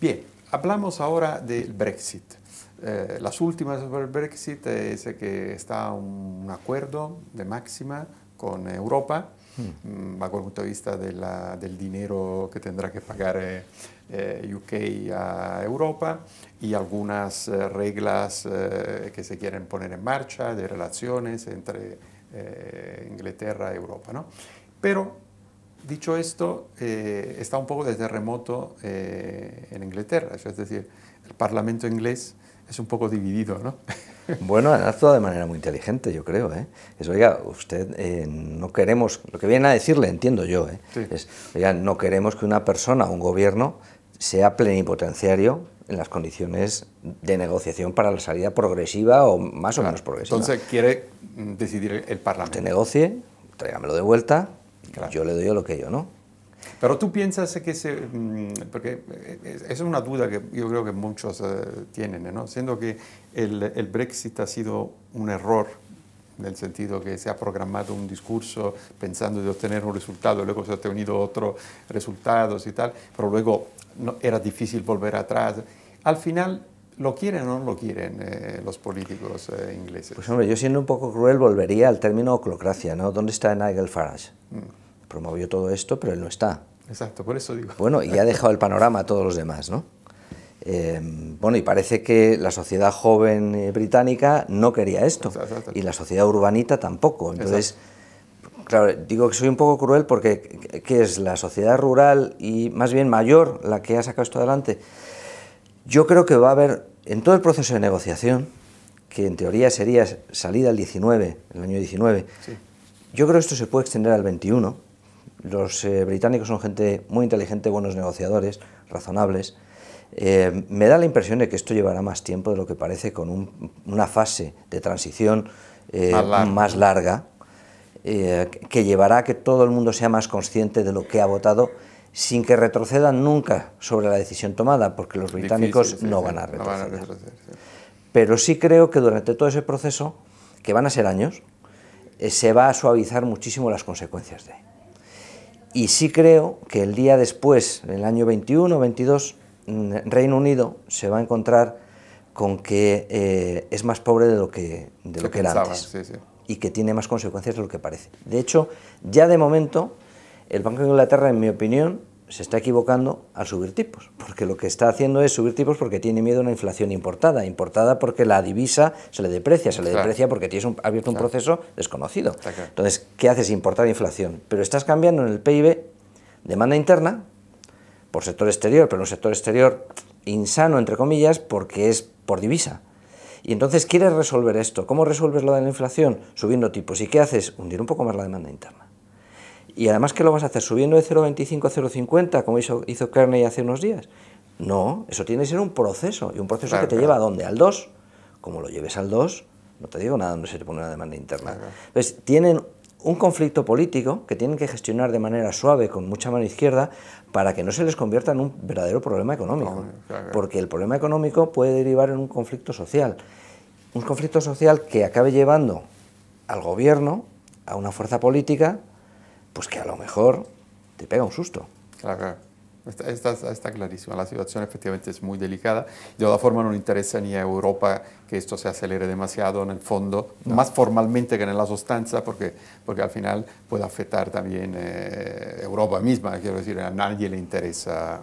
Bien, hablamos ahora del Brexit. Eh, las últimas sobre el Brexit es que está un acuerdo de máxima con Europa, hmm. bajo el punto de vista del dinero que tendrá que pagar eh, UK a Europa y algunas eh, reglas que se quieren poner en marcha de relaciones entre Inglaterra y Europa. ¿no? Pero dicho esto, eh, está un poco desde remoto eh, en Inglaterra, es decir, el Parlamento inglés es un poco dividido, ¿no? Bueno, han actuado de manera muy inteligente, yo creo. ¿eh? Es, oiga, usted eh, no queremos, lo que viene a decirle, entiendo yo, es, oiga, no queremos que una persona, un gobierno, sea plenipotenciario en las condiciones de negociación para la salida progresiva o más o menos progresiva. Entonces quiere mm, decidir el Parlamento. Usted negocie, tráigamelo de vuelta, yo le doy lo que yo no. Pero tú piensas que se, mm, porque eh, es una duda que yo creo que muchos eh, tienen, ¿no? Siendo que el, el, Brexit ha sido un error, en el sentido que se ha programado un discurso pensando de obtener un resultado, luego se ha obtenido otros resultados y tal, pero luego era difícil volver atrás. Al final, ¿Lo quieren o no lo quieren eh, los políticos ingleses? Pues hombre, yo siendo un poco cruel volvería al término oclocracia, ¿no? ¿Dónde está Nigel Farage? Mm promovió todo esto, pero él no está. Exacto, por eso digo. Bueno, y ha dejado el panorama a todos los demás, ¿no? Eh, bueno, y parece que la sociedad joven eh, británica no quería esto, y la sociedad urbanita tampoco. Entonces, claro, digo que soy un poco cruel porque ¿qué es la sociedad rural y más bien mayor la que ha sacado esto adelante? Yo creo que va a haber, en todo el proceso de negociación, que en teoría sería salida el 19, el año 19, yo creo que esto se puede extender al 21, los eh, británicos son gente muy inteligente, buenos negociadores, razonables. Eh, me da la impresión de que esto llevará más tiempo de lo que parece con una fase de transición eh, más larga, que llevará a que todo el mundo sea más consciente de lo que ha votado sin que retrocedan nunca sobre la decisión tomada, porque los británicos no, van a retroceder. Pero sí creo que durante todo ese proceso, que van a ser años, se va a suavizar muchísimo las consecuencias de y sí creo que el día después, en el año 21 o 22, Reino Unido se va a encontrar con que eh, es más pobre de lo que, de lo que era antes. Y que tiene más consecuencias de lo que parece. De hecho, ya de momento, el Banco de Inglaterra, en mi opinión, se está equivocando al subir tipos, porque lo que está haciendo es subir tipos porque tiene miedo a una inflación importada, importada porque la divisa se le deprecia, se le deprecia porque tienes un, abierto un proceso desconocido. Entonces, ¿qué haces? Importar inflación. Pero estás cambiando en el PIB demanda interna por sector exterior, pero un sector exterior insano, entre comillas, porque es por divisa. Y entonces quieres resolver esto. ¿Cómo resuelves lo de la inflación? Subiendo tipos. ¿Y qué haces? Hundir un poco más la demanda interna y además que lo vas a hacer subiendo de 0,25 a 0,50 como hizo, hizo Kearney hace unos días. No, eso tiene que ser un proceso y un proceso que te lleva a dónde? Al 2. Como lo lleves al 2, no te digo nada donde se te pone una demanda interna. tienen un conflicto político que tienen que gestionar de manera suave, con mucha mano izquierda, para que no se les convierta en un verdadero problema económico. porque el problema económico puede derivar en un conflicto social. Un conflicto social que acabe llevando al gobierno, a una fuerza política, pues que a lo mejor te pega un susto. Claro, Está, está, clarísimo, la situación efectivamente es muy delicada. De todas forma no le interesa ni a Europa que esto se acelere demasiado en el fondo, más formalmente que en la sustancia, porque, porque al final puede afectar también a eh, Europa misma, quiero decir, a nadie le interesa.